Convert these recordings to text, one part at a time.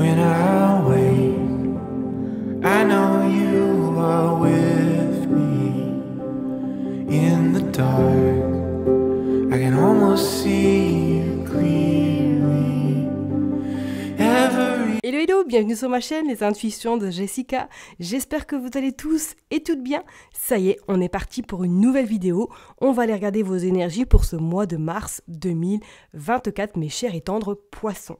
when Hello hello, bienvenue sur ma chaîne Les Intuitions de Jessica. J'espère que vous allez tous et toutes bien. Ça y est, on est parti pour une nouvelle vidéo. On va aller regarder vos énergies pour ce mois de mars 2024, mes chers et tendres poissons.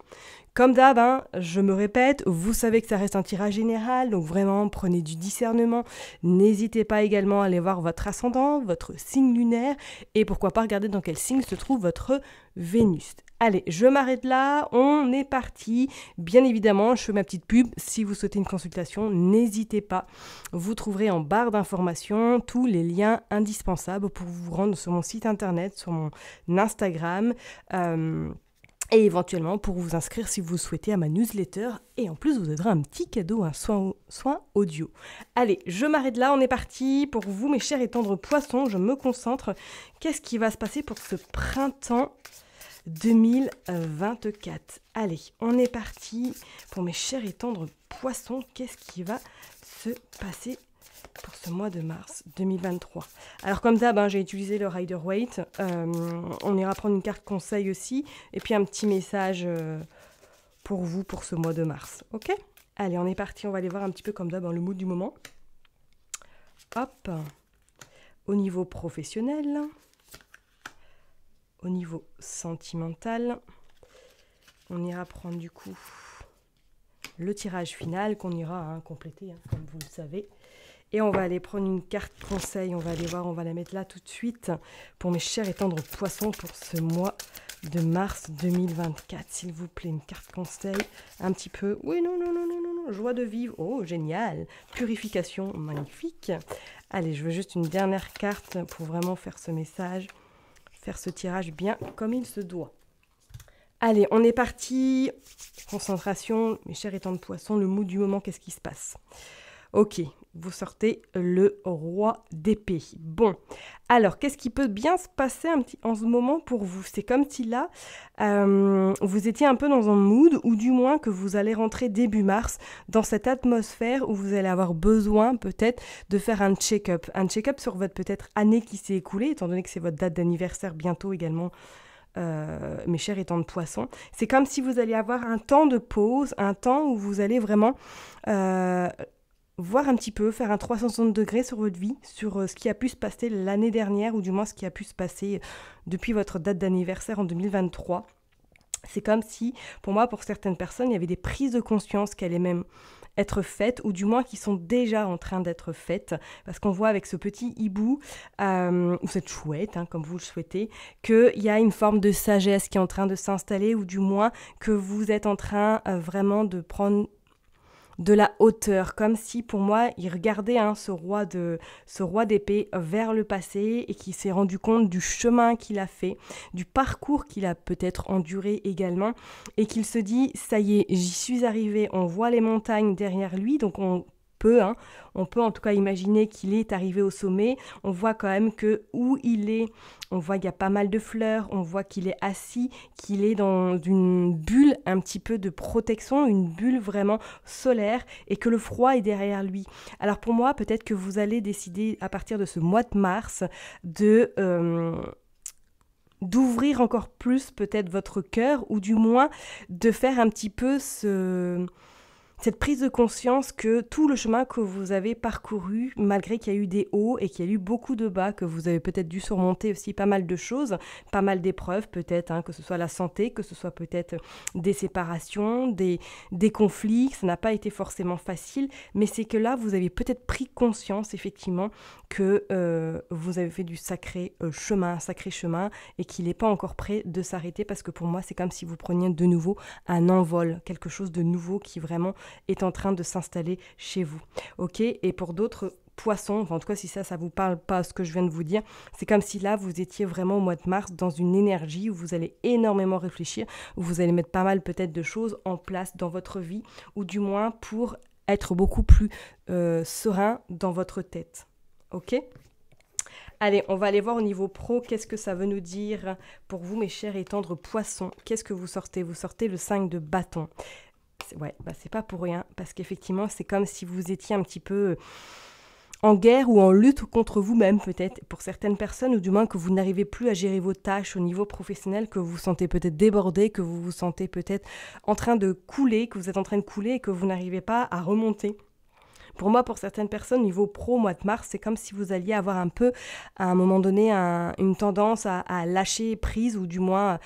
Comme d'hab, hein, je me répète, vous savez que ça reste un tirage général, donc vraiment prenez du discernement. N'hésitez pas également à aller voir votre ascendant, votre signe lunaire, et pourquoi pas regarder dans quel signe se trouve votre Vénus. Allez, je m'arrête là, on est parti. Bien évidemment, je fais ma petite pub. Si vous souhaitez une consultation, n'hésitez pas. Vous trouverez en barre d'informations tous les liens indispensables pour vous rendre sur mon site internet, sur mon Instagram. Euh, et éventuellement pour vous inscrire si vous souhaitez à ma newsletter. Et en plus, vous aurez un petit cadeau, un soin, soin audio. Allez, je m'arrête là, on est parti. Pour vous, mes chers et tendres poissons, je me concentre. Qu'est-ce qui va se passer pour ce printemps 2024 Allez, on est parti. Pour mes chers et tendres poissons, qu'est-ce qui va se passer pour ce mois de mars 2023. Alors comme d'hab, hein, j'ai utilisé le Rider Weight. Euh, on ira prendre une carte conseil aussi. Et puis un petit message euh, pour vous pour ce mois de mars. Ok Allez, on est parti. On va aller voir un petit peu comme d'hab dans hein, le mood du moment. Hop. Au niveau professionnel. Au niveau sentimental. On ira prendre du coup le tirage final qu'on ira hein, compléter, comme vous le savez. Et on va aller prendre une carte conseil, on va aller voir, on va la mettre là tout de suite pour mes chers étendres poissons pour ce mois de mars 2024. S'il vous plaît, une carte conseil, un petit peu. Oui, non, non, non, non, non, non. Joie de vivre. Oh, génial. Purification, magnifique. Allez, je veux juste une dernière carte pour vraiment faire ce message, faire ce tirage bien comme il se doit. Allez, on est parti. Concentration, mes chers étendres poissons. le mou du moment, qu'est-ce qui se passe Ok, vous sortez le roi d'épée. Bon, alors qu'est-ce qui peut bien se passer un petit, en ce moment pour vous C'est comme si là, euh, vous étiez un peu dans un mood, ou du moins que vous allez rentrer début mars dans cette atmosphère où vous allez avoir besoin peut-être de faire un check-up. Un check-up sur votre peut-être année qui s'est écoulée, étant donné que c'est votre date d'anniversaire bientôt également. Euh, mes chers étant de poisson, c'est comme si vous allez avoir un temps de pause, un temps où vous allez vraiment euh, voir un petit peu, faire un 360 degrés sur votre vie, sur euh, ce qui a pu se passer l'année dernière, ou du moins ce qui a pu se passer euh, depuis votre date d'anniversaire en 2023. C'est comme si, pour moi, pour certaines personnes, il y avait des prises de conscience qui allaient même être faites, ou du moins qui sont déjà en train d'être faites, parce qu'on voit avec ce petit hibou, euh, ou cette chouette, hein, comme vous le souhaitez, qu'il y a une forme de sagesse qui est en train de s'installer, ou du moins que vous êtes en train vraiment de prendre de la hauteur, comme si pour moi il regardait hein, ce roi de ce roi d'épée vers le passé et qui s'est rendu compte du chemin qu'il a fait, du parcours qu'il a peut-être enduré également, et qu'il se dit ça y est, j'y suis arrivé. On voit les montagnes derrière lui, donc on peu. Hein. On peut en tout cas imaginer qu'il est arrivé au sommet. On voit quand même que où il est, on voit qu'il y a pas mal de fleurs, on voit qu'il est assis, qu'il est dans une bulle un petit peu de protection, une bulle vraiment solaire et que le froid est derrière lui. Alors pour moi, peut-être que vous allez décider à partir de ce mois de mars de... Euh, d'ouvrir encore plus peut-être votre cœur ou du moins de faire un petit peu ce, cette prise de conscience que tout le chemin que vous avez parcouru, malgré qu'il y a eu des hauts et qu'il y a eu beaucoup de bas, que vous avez peut-être dû surmonter aussi pas mal de choses, pas mal d'épreuves peut-être, hein, que ce soit la santé, que ce soit peut-être des séparations, des, des conflits, ça n'a pas été forcément facile, mais c'est que là, vous avez peut-être pris conscience effectivement que euh, vous avez fait du sacré euh, chemin, sacré chemin, et qu'il n'est pas encore prêt de s'arrêter, parce que pour moi, c'est comme si vous preniez de nouveau un envol, quelque chose de nouveau qui vraiment est en train de s'installer chez vous. Ok Et pour d'autres, poissons, en tout cas si ça, ça vous parle pas ce que je viens de vous dire, c'est comme si là vous étiez vraiment au mois de mars dans une énergie où vous allez énormément réfléchir, où vous allez mettre pas mal peut-être de choses en place dans votre vie, ou du moins pour être beaucoup plus euh, serein dans votre tête. Ok Allez, on va aller voir au niveau pro, qu'est-ce que ça veut nous dire pour vous, mes chers et tendres poissons Qu'est-ce que vous sortez Vous sortez le 5 de bâton ouais, bah c'est pas pour rien, parce qu'effectivement, c'est comme si vous étiez un petit peu en guerre ou en lutte contre vous-même peut-être pour certaines personnes ou du moins que vous n'arrivez plus à gérer vos tâches au niveau professionnel, que vous vous sentez peut-être débordé, que vous vous sentez peut-être en train de couler, que vous êtes en train de couler et que vous n'arrivez pas à remonter. Pour moi, pour certaines personnes, niveau pro, mois de mars, c'est comme si vous alliez avoir un peu, à un moment donné, une tendance à, à, lâcher prise ou du moins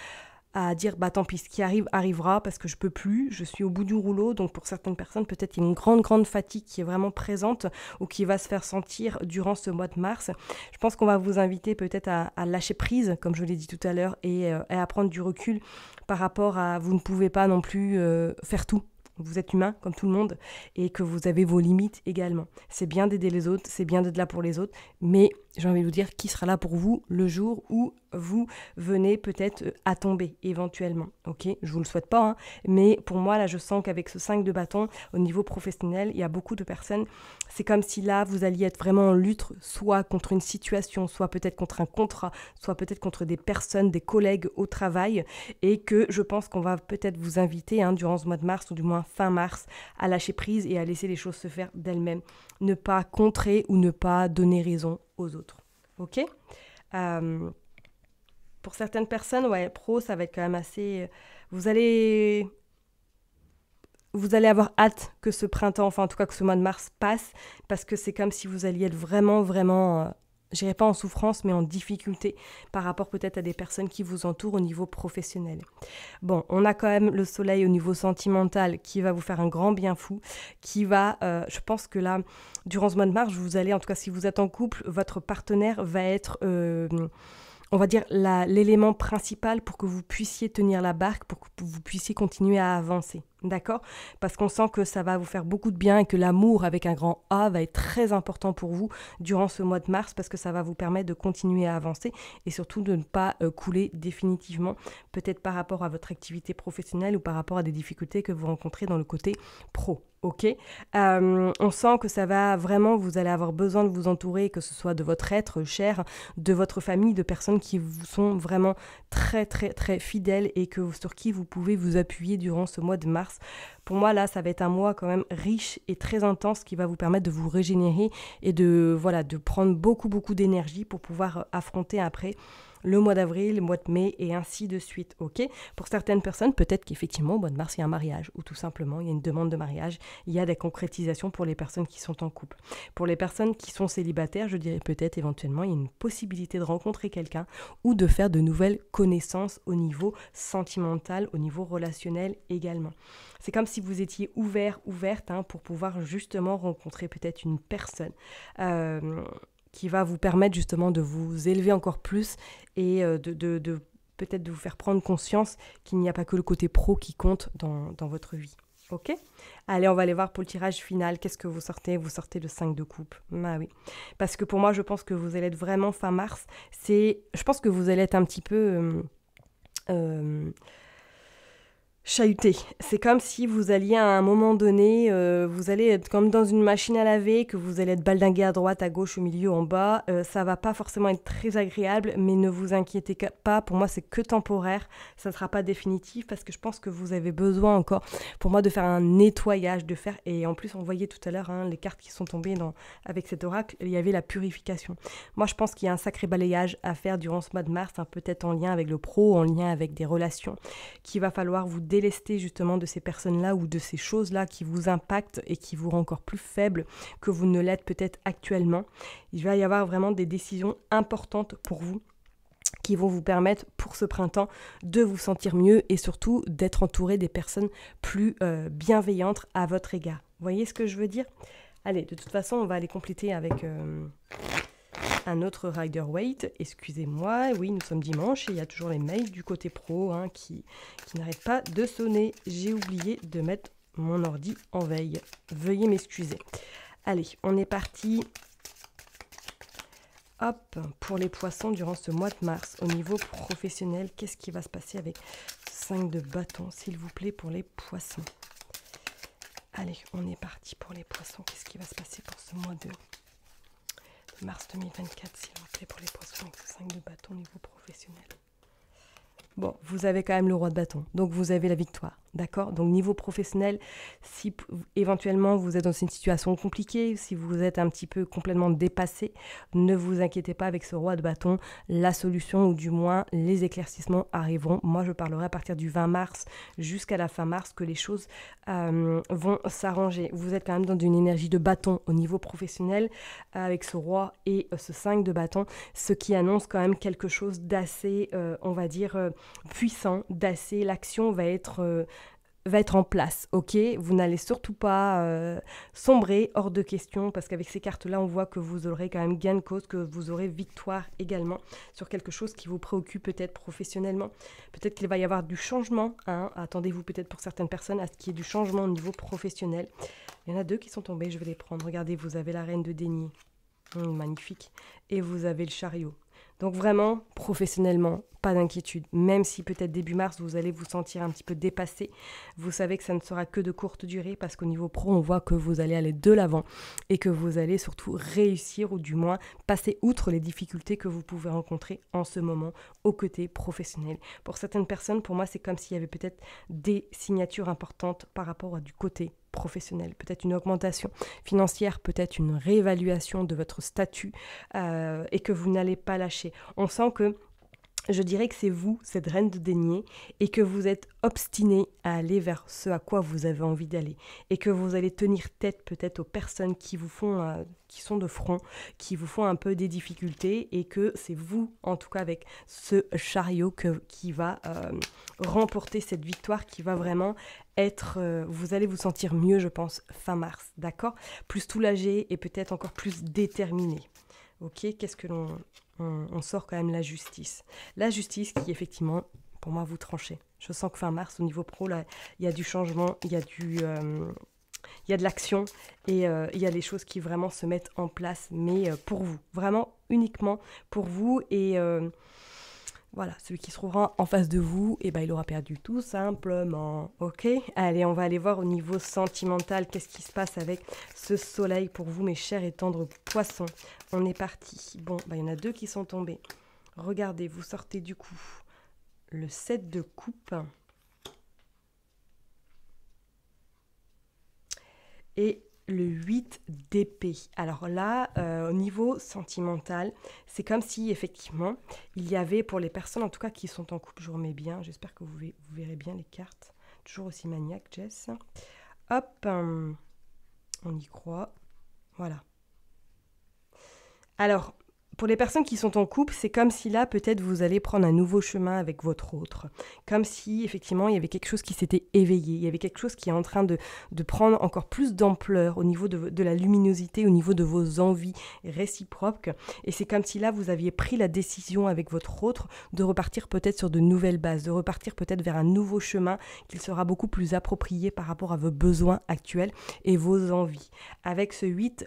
à dire bah tant pis ce qui arrive arrivera parce que je peux plus, je suis au bout du rouleau. Donc pour certaines personnes, peut-être il y a une grande grande fatigue qui est vraiment présente ou qui va se faire sentir durant ce mois de mars. Je pense qu'on va vous inviter peut-être à, lâcher prise, comme je l'ai dit tout à l'heure, euh, et, à prendre du recul par rapport à vous ne pouvez pas non plus euh, faire tout vous êtes humain comme tout le monde et que vous avez vos limites également. C'est bien d'aider les autres, c'est bien d'être là pour les autres, mais j'ai envie de vous dire qui sera là pour vous le jour où vous venez peut-être euh, à tomber éventuellement. Ok, je vous le souhaite pas, hein, mais pour moi là je sens qu'avec ce 5 de bâton au niveau professionnel, il y a beaucoup de personnes. C'est comme si là vous alliez être vraiment en lutte, soit contre une situation, soit peut-être contre un contrat, soit peut-être contre des personnes, des collègues au travail, et que je pense qu'on va peut-être vous inviter hein, durant ce mois de mars ou du moins fin mars à lâcher prise et à laisser les choses se faire d'elles-mêmes. Ne pas contrer ou ne pas donner raison aux autres. OK euh, Pour certaines personnes, ouais, pro, ça va être quand même assez. Euh, vous allez. Vous allez avoir hâte que ce printemps, enfin en tout cas que ce mois de mars passe, parce que c'est comme si vous alliez être vraiment, vraiment euh, je dirais pas en souffrance, mais en difficulté par rapport peut-être à des personnes qui vous entourent au niveau professionnel. Bon, on a quand même le soleil au niveau sentimental qui va vous faire un grand bien fou, qui va, euh, je pense que là, durant ce mois de mars, vous allez, en tout cas si vous êtes en couple, votre partenaire va être... Euh, on va dire l'élément principal pour que vous puissiez tenir la barque, pour que vous puissiez continuer à avancer. D'accord Parce qu'on sent que ça va vous faire beaucoup de bien et que l'amour avec un grand A va être très important pour vous durant ce mois de mars parce que ça va vous permettre de continuer à avancer et surtout de ne pas euh, couler définitivement, peut-être par rapport à votre activité professionnelle ou par rapport à des difficultés que vous rencontrez dans le côté pro. Ok, euh, on sent que ça va vraiment, vous allez avoir besoin de vous entourer, que ce soit de votre être cher, de votre famille, de personnes qui vous sont vraiment très très très fidèles et que sur qui vous pouvez vous appuyer durant ce mois de mars pour moi, là, ça va être un mois quand même riche et très intense qui va vous permettre de vous régénérer et de, voilà, de prendre beaucoup, beaucoup d'énergie pour pouvoir euh, affronter après le mois d'avril, le mois de mai et ainsi de suite. Ok Pour certaines personnes, peut-être qu'effectivement, au mois de mars, il y a un mariage ou tout simplement, il y a une demande de mariage, il y a des concrétisations pour les personnes qui sont en couple. Pour les personnes qui sont célibataires, je dirais peut-être éventuellement, il y a une possibilité de rencontrer quelqu'un ou de faire de nouvelles connaissances au niveau sentimental, au niveau relationnel également. C'est comme si vous étiez ouvert, ouverte hein, pour pouvoir justement rencontrer peut-être une personne. Euh, qui va vous permettre justement de vous élever encore plus et euh, de, peut-être de vous faire prendre conscience qu'il n'y a pas que le côté pro qui compte dans, votre vie. Ok Allez, on va aller voir pour le tirage final. Qu'est-ce que vous sortez Vous sortez le 5 de coupe. Bah oui. Parce que pour moi, je pense que vous allez être vraiment fin mars. C'est, Je pense que vous allez être un petit peu... Euh, euh, chahuté. C'est comme si vous alliez à un moment donné, euh, vous allez être comme dans une machine à laver, que vous allez être baldingué à droite, à gauche, au milieu, en bas. Euh, ça va pas forcément être très agréable, mais ne vous inquiétez pas. Pour moi, c'est que temporaire. Ça ne sera pas définitif parce que je pense que vous avez besoin encore, pour moi, de faire un nettoyage, de faire. Et en plus, on voyait tout à l'heure hein, les cartes qui sont tombées avec cet oracle. Il y avait la purification. Moi, je pense qu'il y a un sacré balayage à faire durant ce mois de mars, hein, peut-être en lien avec le pro, en lien avec des relations, qu'il va falloir vous déléguer justement de ces personnes-là ou de ces choses-là qui vous impactent et qui vous rendent encore plus faible que vous ne l'êtes peut-être actuellement. Il va y avoir vraiment des décisions importantes pour vous qui vont vous permettre pour ce printemps de vous sentir mieux et surtout d'être entouré des personnes plus euh, bienveillantes à votre égard. Vous voyez ce que je veux dire Allez, de toute façon, on va aller compléter avec... Euh, un autre rider weight, excusez-moi, oui, nous sommes dimanche et il y a toujours les mails du côté pro hein, qui, qui n'arrêtent pas de sonner. J'ai oublié de mettre mon ordi en veille. Veuillez m'excuser. Allez, on est parti. Hop, pour les poissons durant ce mois de mars, au niveau professionnel, qu'est-ce qui va se passer avec 5 de bâton, s'il vous plaît, pour les poissons Allez, on est parti pour les poissons. Qu'est-ce qui va se passer pour ce mois de mars 2024, s'il vous pour les poissons avec 5 de bâton niveau professionnel. Bon, vous avez quand même le roi de bâton, donc vous avez la victoire, d'accord Donc niveau professionnel, si éventuellement vous êtes dans une situation compliquée, si vous êtes un petit peu complètement dépassé, ne vous inquiétez pas avec ce roi de bâton, la solution ou du moins les éclaircissements arriveront. Moi, je parlerai à partir du 20 mars jusqu'à la fin mars que les choses euh, vont s'arranger. Vous êtes quand même dans une énergie de bâton au niveau professionnel euh, avec ce roi et euh, ce 5 de bâton, ce qui annonce quand même quelque chose d'assez, on va dire, puissant, d'assez. L'action va être euh, va être en place, ok Vous n'allez surtout pas euh, sombrer hors de question, parce qu'avec ces cartes-là, on voit que vous aurez quand même gain de cause, que vous aurez victoire également sur quelque chose qui vous préoccupe peut-être professionnellement. Peut-être qu'il va y avoir du changement, hein? attendez-vous peut-être pour certaines personnes à ce qu'il y ait du changement au niveau professionnel. Il y en a deux qui sont tombés, je vais les prendre. Regardez, vous avez la reine de déni, mmh, magnifique, et vous avez le chariot. Donc vraiment, professionnellement, pas d'inquiétude. Même si peut-être début mars, vous allez vous sentir un petit peu dépassé, vous savez que ça ne sera que de courte durée parce qu'au niveau pro, on voit que vous allez aller de l'avant et que vous allez surtout réussir ou du moins passer outre les difficultés que vous pouvez rencontrer en ce moment au côté professionnel. Pour certaines personnes, pour moi, c'est comme s'il y avait peut-être des signatures importantes par rapport à du côté Professionnel, peut-être une augmentation financière, peut-être une réévaluation de votre statut euh, et que vous n'allez pas lâcher. On sent que je dirais que c'est vous, cette reine de dénier, et que vous êtes obstiné à aller vers ce à quoi vous avez envie d'aller, et que vous allez tenir tête peut-être aux personnes qui vous font, euh, qui sont de front, qui vous font un peu des difficultés, et que c'est vous, en tout cas avec ce chariot, qui va euh, remporter cette victoire, qui va vraiment être, euh, vous allez vous sentir mieux, je pense, fin mars, d'accord Plus tout et peut-être encore plus déterminé. Ok, qu'est-ce que l'on on, sort quand même la justice. La justice qui, effectivement, pour moi, vous tranchez. Je sens que fin mars, au niveau pro, là, il y a du changement, il y a du... Euh, il y a de l'action et euh, il y a des choses qui vraiment se mettent en place, mais euh, pour vous, vraiment uniquement pour vous. Et voilà, celui qui se trouvera en face de vous, et eh ben, il aura perdu tout simplement. Ok Allez, on va aller voir au niveau sentimental qu'est-ce qui se passe avec ce soleil pour vous, mes chers et tendres poissons. On est parti. Bon, ben, il y en a deux qui sont tombés. Regardez, vous sortez du coup le 7 de coupe. Et le 8 d'épée. Alors là, euh, au niveau sentimental, c'est comme si effectivement, il y avait pour les personnes en tout cas qui sont en couple, je remets bien, j'espère que vous, verrez bien les cartes. Toujours aussi maniaque, Jess. Hop, hum, on y croit. Voilà. Alors, pour les personnes qui sont en couple, c'est comme si là, peut-être, vous allez prendre un nouveau chemin avec votre autre. Comme si, effectivement, il y avait quelque chose qui s'était éveillé, il y avait quelque chose qui est en train de, prendre encore plus d'ampleur au niveau de, la luminosité, au niveau de vos envies réciproques. Et c'est comme si là, vous aviez pris la décision avec votre autre de repartir peut-être sur de nouvelles bases, de repartir peut-être vers un nouveau chemin qui sera beaucoup plus approprié par rapport à vos besoins actuels et vos envies. Avec ce 8,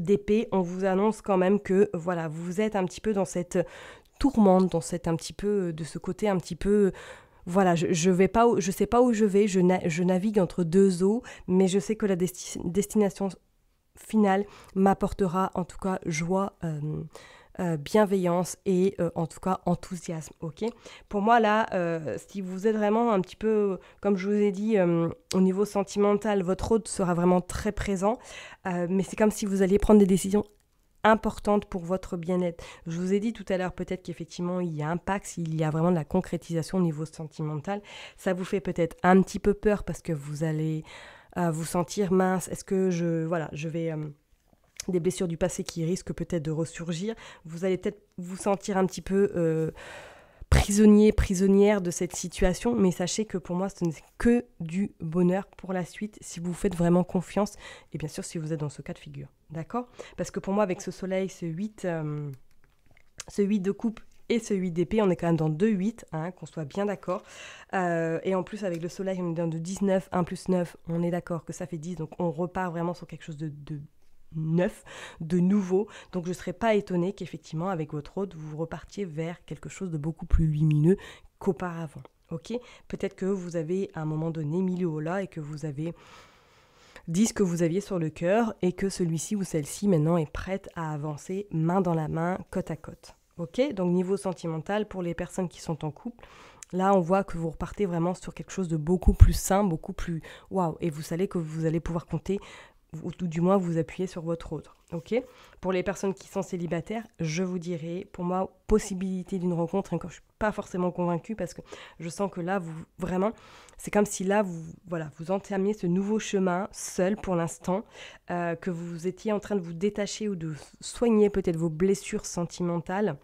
d'épée, on vous annonce quand même que voilà, vous êtes un petit peu dans cette tourmente, dans cette un petit peu de ce côté un petit peu voilà, je, ne vais pas, je sais pas où je vais, je, je, navigue entre deux eaux, mais je sais que la destination finale m'apportera en tout cas joie. Euh, euh, bienveillance et euh, en tout cas enthousiasme. Ok Pour moi, là, euh, si vous êtes vraiment un petit peu, comme je vous ai dit, au niveau sentimental, votre hôte sera vraiment très présent, mais c'est comme si vous alliez prendre des décisions importantes pour votre bien-être. Je vous ai dit tout à l'heure peut-être qu'effectivement il y a un pacte il y a vraiment de la concrétisation au niveau sentimental. Ça vous fait peut-être un petit peu peur parce que vous allez vous sentir mince. Est-ce que je voilà, je vais des blessures du passé qui risquent peut-être de ressurgir. Vous allez peut-être vous sentir un petit peu euh, prisonnier, prisonnière de cette situation, mais sachez que pour moi, ce n'est que du bonheur pour la suite si vous faites vraiment confiance et bien sûr si vous êtes dans ce cas de figure. D'accord Parce que pour moi, avec ce soleil, ce 8, euh, ce 8 de coupe et ce 8 d'épée, on est quand même dans 2-8, hein, qu'on soit bien d'accord. Euh, et en plus, avec le soleil, on est dans de 19, 1 plus 9, on est d'accord que ça fait 10, donc on repart vraiment sur quelque chose de neuf, de nouveau. Donc je ne serais pas étonnée qu'effectivement avec votre hôte, vous repartiez vers quelque chose de beaucoup plus lumineux qu'auparavant. Ok Peut-être que vous avez à un moment donné mis le haut là et que vous avez dit ce que vous aviez sur le cœur et que celui-ci ou celle-ci maintenant est prête à avancer main dans la main, côte à côte. Ok Donc niveau sentimental, pour les personnes qui sont en couple, Là, on voit que vous repartez vraiment sur quelque chose de beaucoup plus sain, beaucoup plus waouh. Et vous savez que vous allez pouvoir compter ou tout du moins vous appuyez sur votre autre. ok pour les personnes qui sont célibataires, je vous dirais, pour moi, possibilité d'une rencontre, encore je suis pas forcément convaincue parce que je sens que là, vous vraiment, c'est comme si là, vous, voilà, vous entamiez ce nouveau chemin seul pour l'instant, euh, que vous étiez en train de vous détacher ou de soigner peut-être vos blessures sentimentales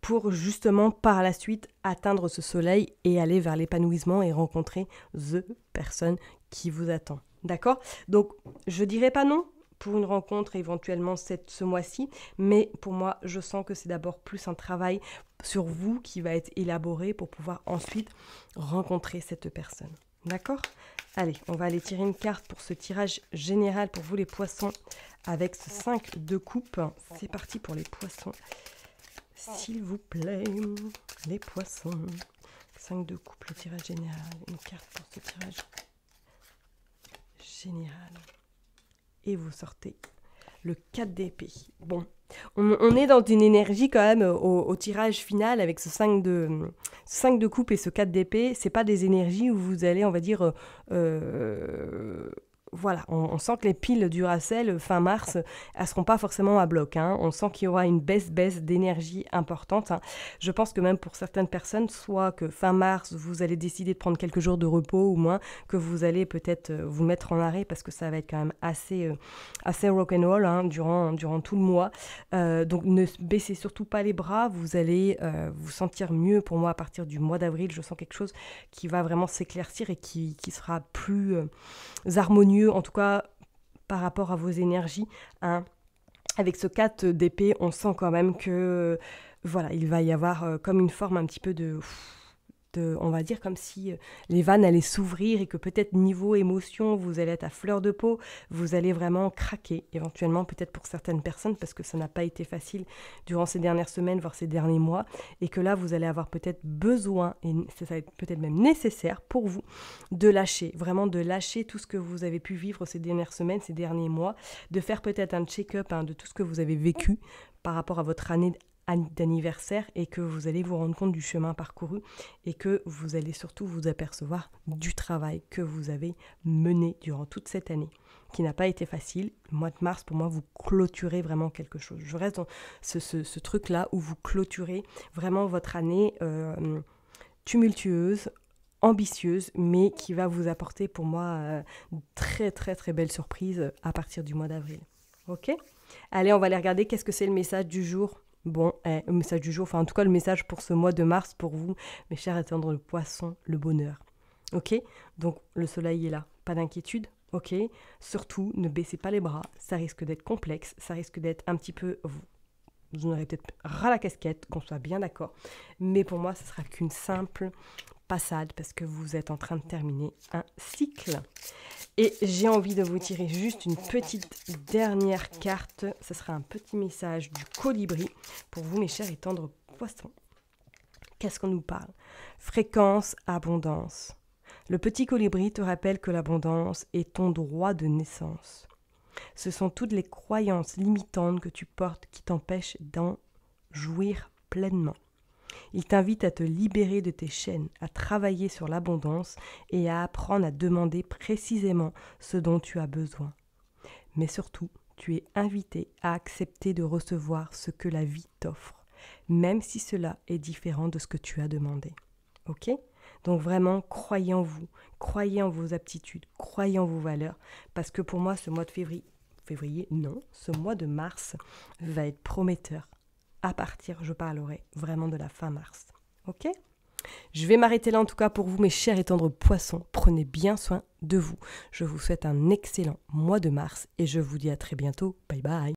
pour justement par la suite atteindre ce soleil et aller vers l'épanouissement et rencontrer the personne qui vous attend. D'accord Donc, je ne dirais pas non pour une rencontre éventuellement ce mois-ci, mais pour moi, je sens que c'est d'abord plus un travail sur vous qui va être élaboré pour pouvoir ensuite rencontrer cette personne. D'accord Allez, on va aller tirer une carte pour ce tirage général pour vous les poissons avec ce 5 de coupe. C'est parti pour les poissons. S'il vous plaît, les poissons. 5 de coupe, le tirage général. Une carte pour ce tirage Génial. Et vous sortez le 4 d'épée. Bon, on, est dans une énergie quand même au, tirage final avec ce 5 de, 5 de coupe et ce 4 d'épée. Ce n'est pas des énergies où vous allez, on va dire, euh, voilà, on, sent que les piles du Racel euh, fin mars, elles seront pas forcément à bloc. Hein. On sent qu'il y aura une baisse baisse d'énergie importante. Hein. Je pense que même pour certaines personnes, soit que fin mars vous allez décider de prendre quelques jours de repos ou moins, que vous allez peut-être euh, vous mettre en arrêt parce que ça va être quand même assez euh, assez rock and roll hein, durant durant tout le mois. donc ne baissez surtout pas les bras. Vous allez vous sentir mieux. Pour moi, à partir du mois d'avril, je sens quelque chose qui va vraiment s'éclaircir et qui sera plus harmonieux en tout cas par rapport à vos énergies. Hein. Avec ce 4 d'épée, on sent quand même que voilà, il va y avoir euh, comme une forme un petit peu de euh, on va dire comme si euh, les vannes allaient s'ouvrir et que peut-être niveau émotion, vous allez être à fleur de peau, vous allez vraiment craquer, éventuellement peut-être pour certaines personnes, parce que ça n'a pas été facile durant ces dernières semaines, voire ces derniers mois, et que là, vous allez avoir peut-être besoin, et ça va être peut-être même nécessaire pour vous, de lâcher, vraiment de lâcher tout ce que vous avez pu vivre ces dernières semaines, ces derniers mois, de faire peut-être un check-up hein, de tout ce que vous avez vécu par rapport à votre année d'anniversaire et que vous allez vous rendre compte du chemin parcouru et que vous allez surtout vous apercevoir du travail que vous avez mené durant toute cette année qui n'a pas été facile. Le mois de mars, pour moi, vous clôturez vraiment quelque chose. Je reste dans ce, truc-là où vous clôturez vraiment votre année euh, tumultueuse, ambitieuse, mais qui va vous apporter pour moi euh, très très très belle surprise à partir du mois d'avril. Ok Allez, on va aller regarder qu'est-ce que c'est le message du jour Bon, eh, le message du jour, enfin en tout cas le message pour ce mois de mars pour vous, mes chers attendre le poisson, le bonheur. Ok Donc le soleil est là, pas d'inquiétude, ok Surtout, ne baissez pas les bras, ça risque d'être complexe, ça risque d'être un petit peu... Vous, vous en aurez peut-être ras la casquette, qu'on soit bien d'accord. Mais pour moi, ce sera qu'une simple passade parce que vous êtes en train de terminer un cycle. Et j'ai envie de vous tirer juste une petite dernière carte. Ce sera un petit message du colibri pour vous, mes chers et tendres poissons. Qu'est-ce qu'on nous parle Fréquence, abondance. Le petit colibri te rappelle que l'abondance est ton droit de naissance. Ce sont toutes les croyances limitantes que tu portes qui t'empêchent d'en jouir pleinement. Il t'invite à te libérer de tes chaînes, à travailler sur l'abondance et à apprendre à demander précisément ce dont tu as besoin. Mais surtout, tu es invité à accepter de recevoir ce que la vie t'offre, même si cela est différent de ce que tu as demandé. Ok donc vraiment, croyez en vous, croyez en vos aptitudes, croyez en vos valeurs, parce que pour moi, ce mois de février, février, non, ce mois de mars va être prometteur à partir, je parlerai vraiment de la fin mars. Ok Je vais m'arrêter là en tout cas pour vous, mes chers et tendres poissons. Prenez bien soin de vous. Je vous souhaite un excellent mois de mars et je vous dis à très bientôt. Bye bye